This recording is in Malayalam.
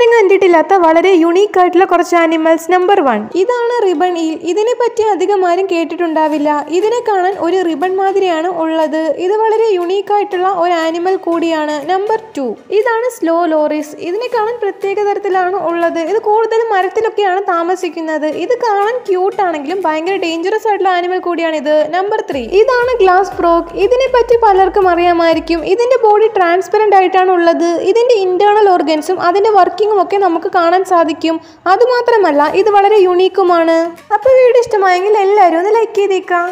ഇതുവരെയും കണ്ടിട്ടില്ലാത്ത വളരെ യുണീക്ക് ആയിട്ടുള്ള കുറച്ച് ആനിമൽസ് നമ്പർ വൺ ഇതാണ് റിബൺ ഈൽ ഇതിനെ പറ്റി അധികം ആരും കേട്ടിട്ടുണ്ടാവില്ല ഇതിനെ കാണാൻ ഒരു റിബൺ മാതിരിയാണ് ഉള്ളത് ഇത് വളരെ യുണീക്ക് ആയിട്ടുള്ള ഒരു ആനിമൽ കൂടിയാണ് നമ്പർ ടു ഇതാണ് സ്ലോ ലോറിസ് ഇതിനെ കാണാൻ പ്രത്യേക തരത്തിലാണ് ഉള്ളത് ഇത് കൂടുതലും മരത്തിലൊക്കെയാണ് താമസിക്കുന്നത് ഇത് കാണാൻ ക്യൂട്ട് ആണെങ്കിലും ഭയങ്കര ഡേഞ്ചറസ് ആയിട്ടുള്ള ആനിമൽ കൂടിയാണ് ഇത് നമ്പർ ത്രീ ഇതാണ് ഗ്ലാസ് ഫ്രോക്ക് ഇതിനെ പറ്റി പലർക്കും അറിയാമായിരിക്കും ഇതിന്റെ ബോഡി ട്രാൻസ്പെറന്റ് ആയിട്ടാണ് ഉള്ളത് ഇതിന്റെ ഇന്റേണൽ ഓർഗൻസും അതിന്റെ വർക്കിംഗ് കാര്യങ്ങളുമൊക്കെ നമുക്ക് കാണാൻ സാധിക്കും അതുമാത്രമല്ല ഇത് വളരെ യുണീക്കുമാണ് അപ്പോൾ വീഡിയോ ഇഷ്ടമായെങ്കിൽ എല്ലാവരും ഒന്ന് ലൈക്ക് ചെയ്തേക്കാം